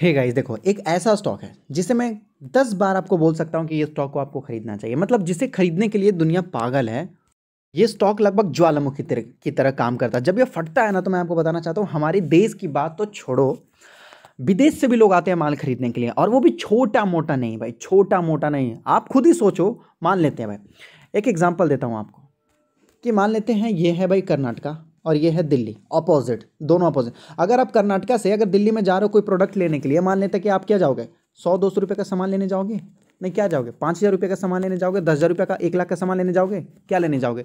hey guys देखो एक ऐसा स्टॉक है जिसे मैं दस बार आपको बोल सकता हूँ कि ये स्टॉक को आपको खरीदना चाहिए मतलब जिसे खरीदने के लिए दुनिया पागल है ये स्टॉक लगभग ज्वालामुखी तरह की तरह काम करता है जब ये फटता है ना तो मैं आपको बताना चाहता हूँ हमारे देश की बात तो छोड़ो विदेश से भी लोग आते हैं माल खरीदने के लिए और वो भी छोटा मोटा नहीं भाई छोटा मोटा नहीं आप खुद ही सोचो मान लेते हैं भाई एक एग्जाम्पल देता हूँ आपको कि मान लेते हैं ये है भाई कर्नाटका और ये है दिल्ली अपोजिट दोनों अपोजिट अगर आप कर्नाटका से अगर दिल्ली में जा रहे हो कोई प्रोडक्ट लेने के लिए मान लेते हैं कि आप क्या जाओगे सौ दो सौ रुपये का सामान लेने जाओगे नहीं क्या जाओगे पाँच हज़ार रुपये का सामान लेने जाओगे दस हज़ार रुपये का एक लाख का सामान लेने जाओगे क्या लेने जाओगे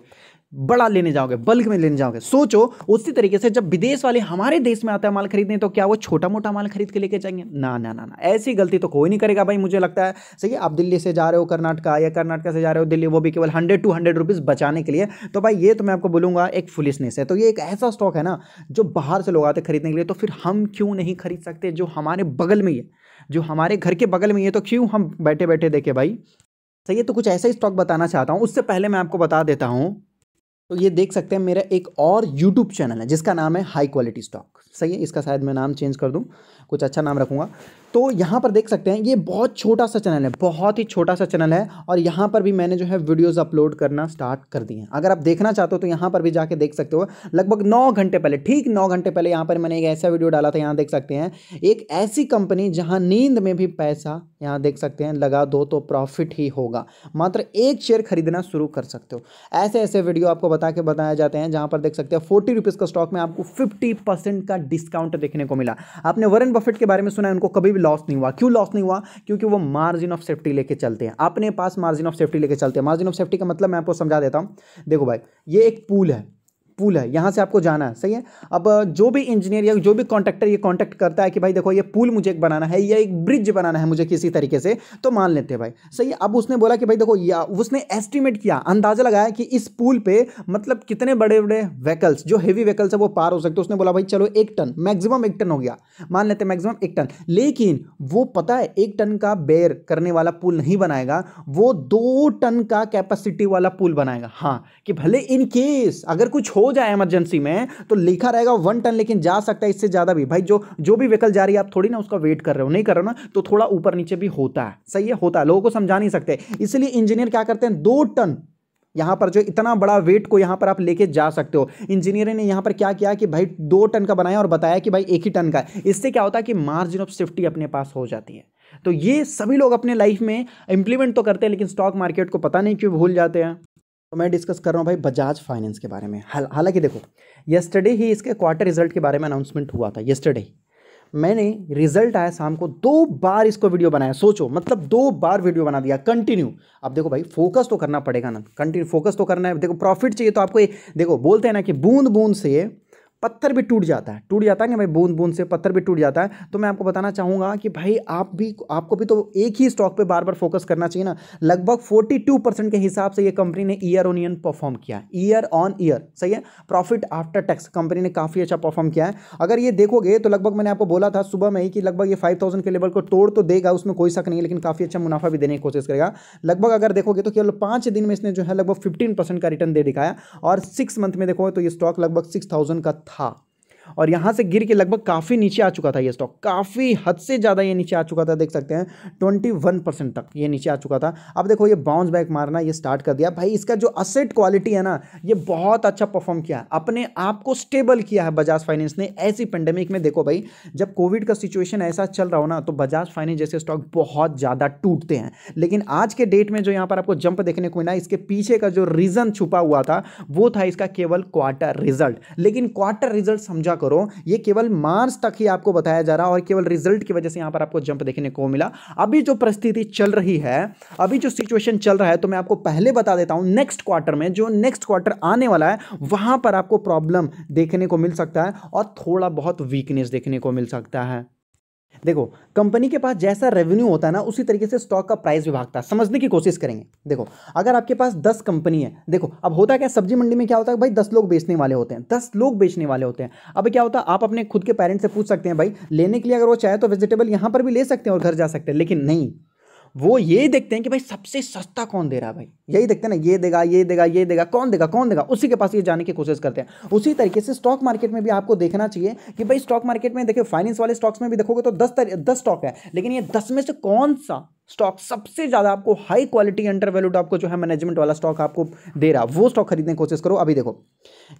बड़ा लेने जाओगे बल्क में लेने जाओगे सोचो उसी तरीके से जब विदेश वाले हमारे देश में आता है माल खरीदने तो क्या वो छोटा मोटा माल खरीद के लेके जाएंगे ना ना ना ना ऐसी गलती तो कोई नहीं करेगा भाई मुझे लगता है सही आप दिल्ली से जा रहे हो कर्नाटका या कर्नाटका से जा रहे हो दिल्ली वो भी केवल हंड्रेड टू हंड्रेड रुपीज़ बचाने के लिए तो भाई ये तो मैं आपको बोलूँगा एक फुलिसनेस है तो ये एक ऐसा स्टॉक है ना जो बाहर से लोग आते खरीदने के लिए तो फिर हम क्यों नहीं खरीद सकते जो हमारे बगल में ही है जो हमारे घर के बगल में ये तो क्यों हम बैठे बैठे देखे भाई सही है तो कुछ ऐसा ही स्टॉक बताना चाहता हूँ उससे पहले मैं आपको बता देता हूँ तो ये देख सकते हैं मेरा एक और यूट्यूब चैनल है जिसका नाम है हाई क्वालिटी स्टॉक सही है इसका शायद मैं नाम चेंज कर दूँ कुछ अच्छा नाम रखूँगा तो यहाँ पर देख सकते हैं ये बहुत छोटा सा चैनल है बहुत ही छोटा सा चैनल है और यहाँ पर भी मैंने जो है वीडियोज़ अपलोड करना स्टार्ट कर दिए हैं अगर आप देखना चाहते हो तो यहाँ पर भी जाके देख सकते हो लगभग नौ घंटे पहले ठीक नौ घंटे पहले यहाँ पर मैंने एक ऐसा वीडियो डाला था यहाँ देख सकते हैं एक ऐसी कंपनी जहाँ नींद में भी पैसा यहाँ देख सकते हैं लगा दो तो प्रॉफिट ही होगा मात्र एक शेयर खरीदना शुरू कर सकते हो ऐसे ऐसे वीडियो आपको बता के बताया जाते हैं जहां पर देख सकते हैं फोर्टी रुपीज़ का स्टॉक में आपको फिफ्टी परसेंट का डिस्काउंट देखने को मिला आपने वरन बफेट के बारे में सुना है उनको कभी भी लॉस नहीं हुआ क्यों लॉस नहीं हुआ क्योंकि वो मार्जिन ऑफ सेफ्टी लेके चलते हैं अपने पास मार्जिन ऑफ सेफ्टी लेके चलते हैं मार्जिन ऑफ सेफ्टी का मतलब मैं आपको समझा देता हूँ देखो भाई ये एक पूल है पुल है यहाँ से आपको जाना है सही है अब जो भी इंजीनियर या जो भी कॉन्ट्रेक्टर ये कॉन्टैक्ट करता है कि भाई देखो ये पुल मुझे एक बनाना है या एक ब्रिज बनाना है मुझे किसी तरीके से तो मान लेते हैं भाई सही है अब उसने बोला कि भाई देखो या उसने एस्टिमेट किया अंदाजा लगाया कि इस पुल पर मतलब कितने बड़े बड़े व्हीकल्स जो हैवी व्हीकल्स है वो पार हो सकते उसने बोला भाई चलो एक टन मैक्सिमम एक टन हो गया मान लेते मैक्सिमम एक टन लेकिन वो पता है एक टन का बेर करने वाला पुल नहीं बनाएगा वो दो टन का कैपेसिटी वाला पुल बनाएगा हाँ कि भले इनकेस अगर कुछ हो जाए इमरजेंसी में तो लिखा रहेगा वन टन लेकिन जा सकता है इससे ज़्यादा भी भाई जो जो भी व्हीकल जा रही है आप थोड़ी ना उसका वेट कर रहे हो नहीं कर रहे हो ना तो थोड़ा ऊपर नीचे भी होता है सही है होता है लोगों को समझा नहीं सकते इसलिए इंजीनियर क्या करते हैं दो टन यहाँ पर जो इतना बड़ा वेट को यहाँ पर आप लेके जा सकते हो इंजीनियर ने यहाँ पर क्या किया कि भाई दो टन का बनाया और बताया कि भाई एक ही टन का है इससे क्या होता है कि मार्जिन ऑफ सेफ्टी अपने पास हो जाती है तो ये सभी लोग अपने लाइफ में इंप्लीमेंट तो करते हैं लेकिन स्टॉक मार्केट को पता नहीं क्यों भूल जाते हैं तो मैं डिस्कस कर रहा हूँ भाई बजाज फाइनेंस के बारे में हाल हालांकि देखो येस्टरडे ही इसके क्वार्टर रिजल्ट के बारे में अनाउंसमेंट हुआ था येस्टरडे मैंने रिजल्ट आया शाम को दो बार इसको वीडियो बनाया सोचो मतलब दो बार वीडियो बना दिया कंटिन्यू अब देखो भाई फोकस तो करना पड़ेगा ना कंटिन्यू फोकस तो करना है देखो प्रॉफिट चाहिए तो आपको ए, देखो बोलते हैं ना कि बूंद बूंद से पत्थर भी टूट जाता है टूट जाता है ना भाई बूंद बूंद से पत्थर भी टूट जाता है तो मैं आपको बताना चाहूँगा कि भाई आप भी आपको भी तो एक ही स्टॉक पे बार बार फोकस करना चाहिए ना लगभग 42 परसेंट के हिसाब से ये कंपनी ने ईयर ऑन ईयर परफॉर्म किया ईयर ऑन ईयर सही है प्रॉफिट आफ्टर टैक्स कंपनी ने काफ़ी अच्छा परफॉर्म किया है अगर ये देखोगे तो लगभग मैंने आपको बोला था सुबह में ही कि लगभग ये फाइव के लेवल को तोड़ तो देगा उसमें कोई शक नहीं लेकिन काफ़ी अच्छा मुनाफा भी देने की कोशिश करेगा लगभग अगर देखोगे तो केवल पाँच दिन में इसने जो है लगभग फिफ्टीन का रिटर्न दे दिखाया और सिक्स मंथ में देखोगे तो ये स्टॉक लगभग सिक्स का था 好。और यहां से गिर के लगभग काफ़ी नीचे आ चुका था ये स्टॉक काफ़ी हद से ज़्यादा ये नीचे आ चुका था देख सकते हैं ट्वेंटी वन परसेंट तक ये नीचे आ चुका था अब देखो ये बाउंस बैक मारना ये स्टार्ट कर दिया भाई इसका जो असेट क्वालिटी है ना ये बहुत अच्छा परफॉर्म किया अपने आप को स्टेबल किया है बजाज फाइनेंस ने ऐसी पेंडेमिक में देखो भाई जब कोविड का सिचुएशन ऐसा चल रहा हो ना तो बजाज फाइनेंस जैसे स्टॉक बहुत ज़्यादा टूटते हैं लेकिन आज के डेट में जो यहां पर आपको जंप देखने को मिला इसके पीछे का जो रीज़न छुपा हुआ था वो था इसका केवल क्वार्टर रिजल्ट लेकिन क्वार्टर रिजल्ट समझा पूरा करो ये केवल मार्च तक ही आपको बताया जा रहा और केवल रिजल्ट की वजह से यहाँ पर आपको जंप देखने को मिला अभी जो परिस्थिति चल रही है अभी जो सिचुएशन चल रहा है तो मैं आपको पहले बता देता हूँ नेक्स्ट क्वार्टर में जो नेक्स्ट क्वार्टर आने वाला है वहाँ पर आपको प्रॉब्लम देखने को मिल सकता है और थोड़ा बहुत वीकनेस देखने को मिल सकता है देखो कंपनी के पास जैसा रेवेन्यू होता है ना उसी तरीके से स्टॉक का प्राइस भी भागता है समझने की कोशिश करेंगे देखो अगर आपके पास दस कंपनी है देखो अब होता क्या सब्जी मंडी में क्या होता है भाई दस लोग बेचने वाले होते हैं दस लोग बेचने वाले होते हैं अब क्या होता है आप अपने खुद के पेरेंट्स से पूछ सकते हैं भाई लेने के लिए अगर वो चाहे तो वेजिटेबल यहाँ पर भी ले सकते हैं और घर जा सकते हैं लेकिन नहीं वो ये देखते हैं कि भाई सबसे सस्ता कौन दे रहा है भाई यही देखते हैं ना ये देगा ये देगा ये देगा कौन देगा कौन देगा उसी के पास ये जाने की कोशिश करते हैं उसी तरीके से स्टॉक मार्केट में भी आपको देखना चाहिए कि भाई स्टॉक मार्केट में देखिए फाइनेंस वाले स्टॉक्स में भी देखोगे तो दस दस स्टॉक है लेकिन ये दस में से कौन सा स्टॉक सबसे ज़्यादा आपको हाई क्वालिटी अंडर वैल्यूड आपको जो है मैनेजमेंट वाला स्टॉक आपको दे रहा वो स्टॉक खरीदने की कोशिश करो अभी देखो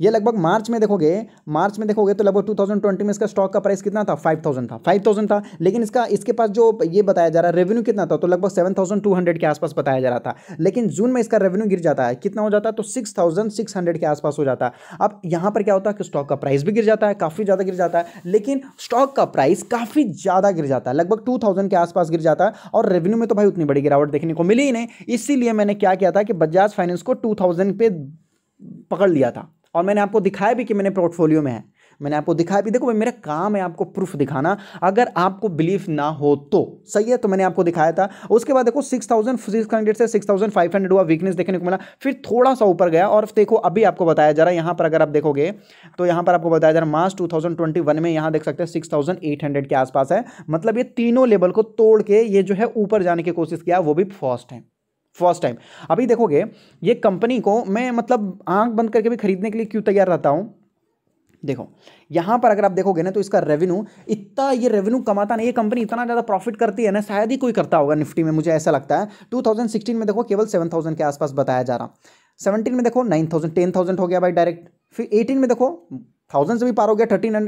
ये लगभग मार्च में देखोगे मार्च में देखोगे तो लगभग 2020 में इसका स्टॉक का प्राइस कितना था 5000 था 5000 था लेकिन इसका इसके पास जो ये बताया जा रहा है रेवेन्यू कितना था तो लगभग 7200 के आसपास बताया जा रहा था लेकिन जून में इसका रेवेन्यू गिर जाता है कितना हो जाता है तो सिक्स के आसपास हो जाता है अब यहाँ पर क्या होता है कि स्टॉक का प्राइस भी गिर जाता है काफ़ी ज़्यादा गिर जाता है लेकिन स्टॉक का प्राइस काफ़ी ज़्यादा गिर जाता है लगभग टू के आसपास गिर जाता है और रेवेन्यू रेवेन्यू में तो भाई उतनी बड़ी गिरावट देखने को मिली ही नहीं इसीलिए मैंने क्या किया था कि बजाज फाइनेंस को टू थाउजेंड पे पकड़ लिया था और मैंने आपको दिखाया भी कि मैंने पोर्टफोलियो में है मैंने आपको दिखाया भी देखो भाई मेरा काम है आपको प्रूफ दिखाना अगर आपको बिलीफ ना हो तो सही है तो मैंने आपको दिखाया था उसके बाद देखो सिक्स थाउजेंड सिक्स हंड्रेड से सिक्स थाउजेंड फाइव हंड्रेड हुआ वीकनेस देखने को मिला फिर थोड़ा सा ऊपर गया और देखो अभी आपको बताया जा रहा है यहाँ पर अगर आप देखोगे तो यहाँ पर आपको बताया जा रहा है March two thousand twenty one में यहाँ देख सकते हैं सिक्स थाउजेंड एट हंड्रेड के आसपास है मतलब ये तीनों लेवल को तोड़ के ये जो है ऊपर जाने की कोशिश किया वो भी फर्स्ट है फर्स्ट टाइम अभी देखोगे ये कंपनी को मैं मतलब आंख बंद करके भी खरीदने के लिए क्यों तैयार रहता हूँ देखो यहां पर अगर आप देखोगे ना तो इसका रेवेन्यू इतना ये रेवेन्यू कमाता नहीं ये कंपनी इतना ज़्यादा प्रॉफिट करती है ना शायद ही कोई करता होगा निफ्टी में मुझे ऐसा लगता है 2016 में देखो केवल 7000 के आसपास बताया जा रहा 17 में देखो 9000 10000 हो गया भाई डायरेक्ट फिर 18 में देखो थाउजेंड से भी पार हो गया uh, थर्टीन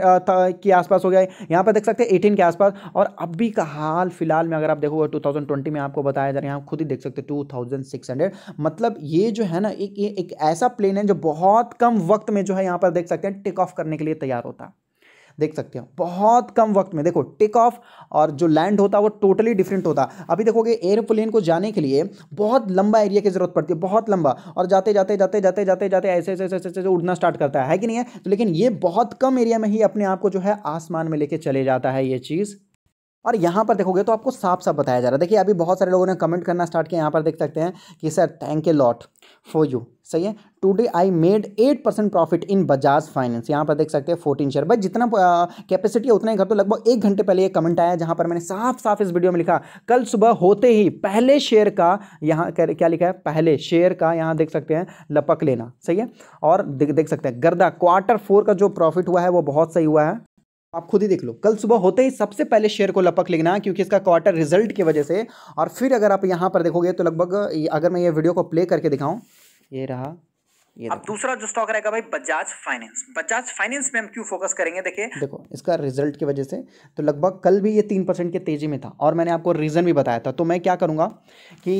के आसपास हो गया यहाँ पर देख सकते हैं एटीन के आसपास और अभी का हाल फिलहाल में अगर आप देखोगे टू थाउजेंड ट्वेंटी में आपको बताया जा रहा है आप खुद ही देख सकते हैं टू थाउजेंड सिक्स हंड्रेड मतलब ये जो है ना एक एक ऐसा प्लेन है जो बहुत कम वक्त में जो है यहाँ पर देख सकते हैं टेक ऑफ करने के लिए तैयार होता है देख सकते हो बहुत कम वक्त में देखो टेक ऑफ और जो लैंड होता है वो टोटली डिफरेंट होता अभी देखोगे एयरप्लेन को जाने के लिए बहुत लंबा एरिया की जरूरत पड़ती है बहुत लंबा और जाते जाते जाते जाते जाते जाते ऐसे ऐसे ऐसे ऐसे उड़ना स्टार्ट करता है कि नहीं है तो लेकिन ये बहुत कम एरिया में ही अपने आप को जो है आसमान में लेके चले जाता है ये चीज़ और यहाँ पर देखोगे तो आपको साफ साफ बताया जा रहा है देखिए अभी बहुत सारे लोगों ने कमेंट करना स्टार्ट किया यहाँ पर देख सकते हैं कि sir thank a lot for you सही है today I made eight percent profit in Bajaj finance यहाँ पर देख सकते हैं फोर्टीन शेयर भाई जितना कैपेसिटी है उतना ही घर तो लगभग एक घंटे पहले ये कमेंट आया जहाँ पर मैंने साफ साफ इस वीडियो में लिखा कल सुबह होते ही पहले शेयर का यहाँ क्या लिखा है पहले शेयर का यहाँ देख सकते हैं लपक लेना सही है और देख देख सकते हैं गर्दा क्वार्टर फोर का जो प्रॉफिट हुआ है वो बहुत सही हुआ है आप खुद ही देख लो कल सुबह होते ही सबसे पहले शेयर को लपक लेना क्योंकि इसका क्वार्टर रिजल्ट की वजह से और फिर अगर आप यहाँ पर देखोगे तो लगभग अगर मैं ये वीडियो को प्ले करके दिखाऊँ ये रहा अब दूसरा जो स्टॉक रहेगा भाई बजाज फाइनेंस बजाज फाइनेंस में हम क्यों फोकस करेंगे देखिए देखो इसका रिजल्ट की वजह से तो लगभग कल भी ये तीन परसेंट के तेजी में था और मैंने आपको रीज़न भी बताया था तो मैं क्या करूंगा कि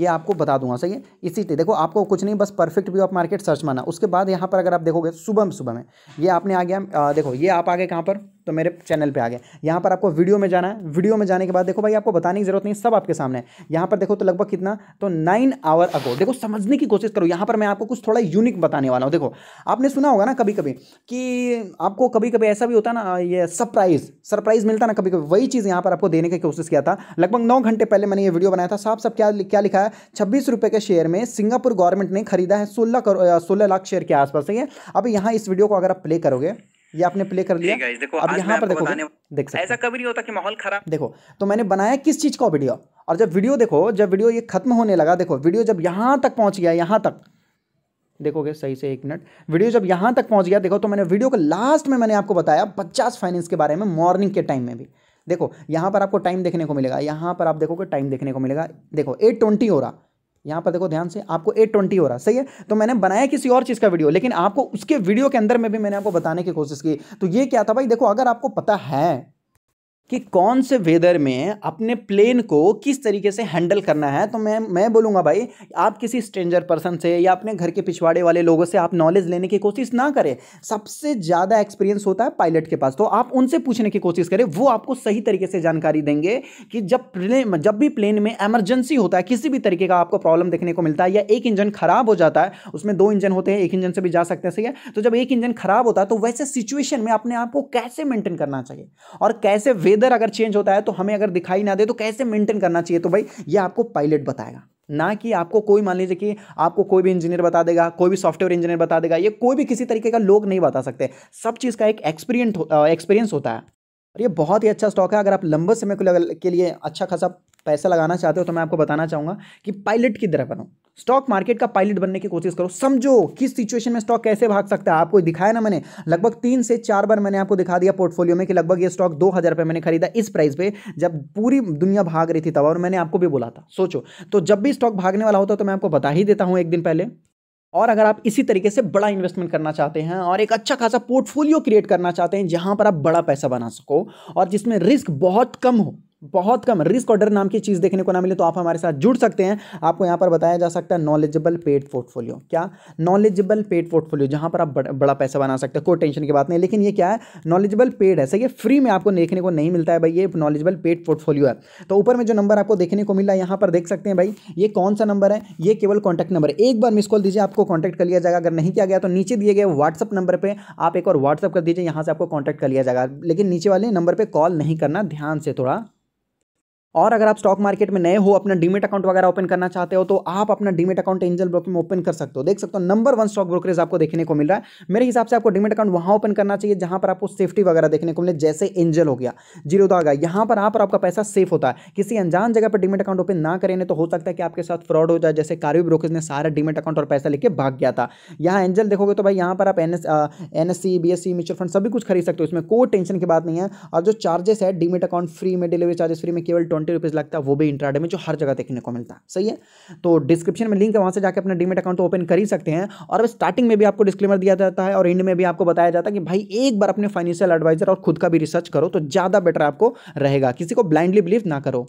ये आपको बता दूंगा सही है इसी देखो आपको कुछ नहीं बस perfect view of market search माना उसके बाद यहाँ पर अगर आप देखोगे सुबह सुबह में ये आपने आ गया देखो ये आप आगे कहाँ पर तो मेरे चैनल पे आ गए यहाँ पर आपको वीडियो में जाना है वीडियो में जाने के बाद देखो भाई आपको बताने की जरूरत नहीं सब आपके सामने यहाँ पर देखो तो लगभग कितना तो नाइन आवर अगो देखो समझने की कोशिश करो यहाँ पर मैं आपको कुछ थोड़ा यूनिक बताने वाला हूँ देखो आपने सुना होगा ना कभी कभी कि आपको कभी कभी ऐसा भी होता ना ये सरप्राइज सरप्राइज मिलता ना कभी कभी वही चीज़ यहाँ पर आपको देने की कोशिश किया था लगभग नौ घंटे पहले मैंने ये वीडियो बनाया था साफ सब क्या क्या लिखा है छब्बीस रुपये के शेयर में सिंगापुर गवर्नमेंट ने खरीदा है सोलह करोड़ सोलह लाख शेयर के आसपास ठीक है अब यहाँ इस वीडियो को अगर आप प्ले करोगे ये आपने प्ले कर लिया देखो अब यहाँ पर देखो देख सकते ऐसा कभी नहीं होता कि माहौल खराब देखो तो मैंने बनाया किस चीज़ का वीडियो और जब वीडियो देखो जब वीडियो ये खत्म होने लगा देखो वीडियो जब यहाँ तक पहुँच गया यहाँ तक देखोगे सही से एक मिनट वीडियो जब यहाँ तक पहुँच गया देखो तो मैंने वीडियो के लास्ट में मैंने आपको बताया पचास फाइनेंस के बारे में मॉर्निंग के टाइम में भी देखो यहाँ पर आपको टाइम देखने को मिलेगा यहाँ पर आप देखोगे टाइम देखने को मिलेगा देखो एट ट्वेंटी हो रहा यहाँ पर देखो ध्यान से आपको 820 हो रहा सही है तो मैंने बनाया किसी और चीज़ का वीडियो लेकिन आपको उसके वीडियो के अंदर में भी मैंने आपको बताने की कोशिश की तो ये क्या था भाई देखो अगर आपको पता है कि कौन से वेदर में अपने प्लेन को किस तरीके से हैंडल करना है तो मैं मैं बोलूँगा भाई आप किसी स्ट्रेंजर पर्सन से या अपने घर के पिछवाड़े वाले लोगों से आप नॉलेज लेने की कोशिश ना करें सबसे ज़्यादा एक्सपीरियंस होता है पायलट के पास तो आप उनसे पूछने की कोशिश करें वो आपको सही तरीके से जानकारी देंगे कि जब प्लेन जब भी प्लेन में एमरजेंसी होता है किसी भी तरीके का आपको प्रॉब्लम देखने को मिलता है या एक इंजन खराब हो जाता है उसमें दो इंजन होते हैं एक इंजन से भी जा सकते हैं सही है तो जब एक इंजन खराब होता है तो वैसे सिचुएशन में अपने आप को कैसे मेंटेन करना चाहिए और कैसे वेदर वेदर अगर चेंज होता है तो हमें अगर दिखाई ना दे तो कैसे मेंटेन करना चाहिए तो भाई ये आपको पायलट बताएगा ना कि आपको कोई मान लीजिए कि आपको कोई भी इंजीनियर बता देगा कोई भी सॉफ्टवेयर इंजीनियर बता देगा ये कोई भी किसी तरीके का लोग नहीं बता सकते सब चीज़ का एक एक्सपीरियंस होता है और ये बहुत ही अच्छा स्टॉक है अगर आप लंबे समय के लिए अच्छा खासा पैसा लगाना चाहते हो तो मैं आपको बताना चाहूँगा कि पायलट की तरह बनो स्टॉक मार्केट का पायलट बनने की कोशिश करो समझो किस सिचुएशन में स्टॉक कैसे भाग सकता है आपको दिखाया ना मैंने लगभग तीन से चार बार मैंने आपको दिखा दिया पोर्टफोलियो में कि लगभग ये स्टॉक दो हज़ार रुपये मैंने खरीदा इस प्राइस पे जब पूरी दुनिया भाग रही थी तब और मैंने आपको भी बोला था सोचो तो जब भी स्टॉक भागने वाला होता तो मैं आपको बता ही देता हूँ एक दिन पहले और अगर आप इसी तरीके से बड़ा इन्वेस्टमेंट करना चाहते हैं और एक अच्छा खासा पोर्टफोलियो क्रिएट करना चाहते हैं जहां पर आप बड़ा पैसा बना सको और जिसमें रिस्क बहुत कम हो बहुत कम रिस्क ऑर्डर नाम की चीज़ देखने को ना मिले तो आप हमारे साथ जुड़ सकते हैं आपको यहाँ पर बताया जा सकता है नॉलेजेबल पेड पोर्टफोलियो क्या नॉलेजेबल पेड पोर्टफोलियो जहाँ पर आप बड़, बड़ा पैसा बना सकते हैं कोई टेंशन की बात नहीं लेकिन ये क्या है नॉलेजेबल पेड है सही है फ्री में आपको देखने को नहीं मिलता है भाई ये नॉलेजेबल पेड पोर्टफोलियो है तो ऊपर में जो नंबर आपको देखने को मिला यहाँ पर देख सकते हैं भाई ये कौन सा नंबर है ये केवल कॉन्टैक्ट नंबर एक बार मिस कॉल दीजिए आपको कॉन्टैक्ट कर लिया जाएगा अगर नहीं किया गया तो नीचे दिए गए व्हाट्सअप नंबर पर आप एक और व्हाट्सअप कर दीजिए यहाँ से आपको कॉन्टैक्ट कर लिया जाएगा लेकिन नीचे वाले नंबर पर कॉल नहीं करना ध्यान से थोड़ा और अगर आप स्टॉक मार्केट में नए हो अपना डीमेट अकाउंट वगैरह ओपन करना चाहते हो तो आप अपना डीमेट अकाउंट एंजल ब्रोक में ओपन कर सकते हो देख सकते हो नंबर वन स्टॉक ब्रोकरेज आपको देखने को मिल रहा है मेरे हिसाब से आपको डीमेट अकाउंट वहां ओपन करना चाहिए जहां पर आपको सेफ्टी वगैरह देखने को मिले जैसे एंजल हो गया जीरो हो गया यहाँ पर आप आपका पैसा सेफ होता है किसी अनजान जगह पर डीमेट अकाउंट ओपन ना करें तो हो सकता है कि आपके साथ फ्रॉड हो जाए जैसे कारवी ब्रोकरेज ने सारा डीमेट अकाउंट और पैसा लेके भाग गया था यहाँ एंजल देखोगे तो भाई यहाँ पर आप N S N S C B S C mutual fund सभी कुछ खरीद सकते हो इसमें कोई टेंशन की बात नहीं है और जो चार्जेस है डीमेट अकाउंट फ्री में डिलीवरी चार्जेस फ्री में केवल ट्वेंटी रुपीज़ लगता है वो भी इंट्राडे में जो हर जगह देखने को मिलता है सही है तो डिस्क्रिप्शन में लिंक है वहाँ से जाकर अपना डीमेट अकाउंट ओपन कर ही सकते हैं और स्टार्टिंग में भी आपको डिस्क्लेमर दिया जाता है और इंड में भी आपको बताया जाता है कि भाई एक बार अपने फाइनेंशियल एडवाइजर और खुद का भी रिसर्च करो तो ज़्यादा बेटर आपको रहेगा किसी को ब्लाइंडली बिलीव ना करो